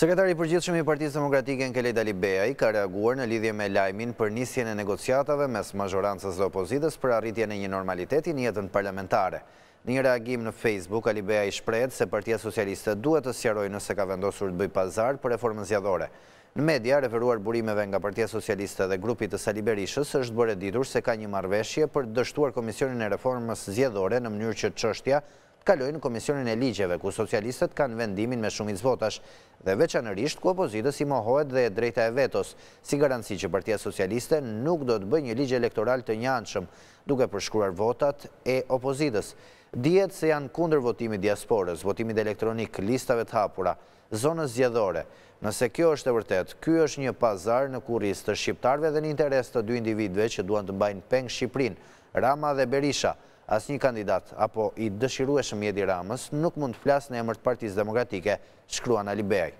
Sekretari përgjithshëm i Partisë Demokratike Enkelej Dali Beaj ka reaguar në lidhje me lajmin për nisjen e negociatave mes majorancës dhe opozitës për arritjen e një normaliteti në jetën parlamentare. Një reagim në Facebook, Ali Beaj se Partia Socialiste duhet të sjaroj nëse ka vendosur të bëj pazar për reformën zjadore. Në media, referuar burimeve nga Partia Socialiste dhe grupit të Saliberishës është bërë e ditur se ka një marveshje për dështuar Komisionin e Reformës Zjedore në mënyrë që qështja kalojnë në Komisionin e Ligjeve, ku socialistët kanë vendimin me shumit zvotash, dhe veçanërisht ku opozitës i mohojt dhe drejta e vetos, si garanci që partia socialiste nuk do të bëjë një ligje elektoral të njanëshëm, duke përshkruar votat e opozitës. Djetë se janë kunder votimit diasporës, votimit elektronik, listave të hapura, zonës zjedhore. Nëse kjo është e vërtet, kjo është një pazar në kuris të shqiptarve dhe një interes të dy individve që duan të mbajnë peng Shqiprin, Rama dhe Berisha, Asë një kandidat apo i dëshirueshëm jedi Ramës nuk mund të flasë në emërt partiz demokratike, shkruan Alibej.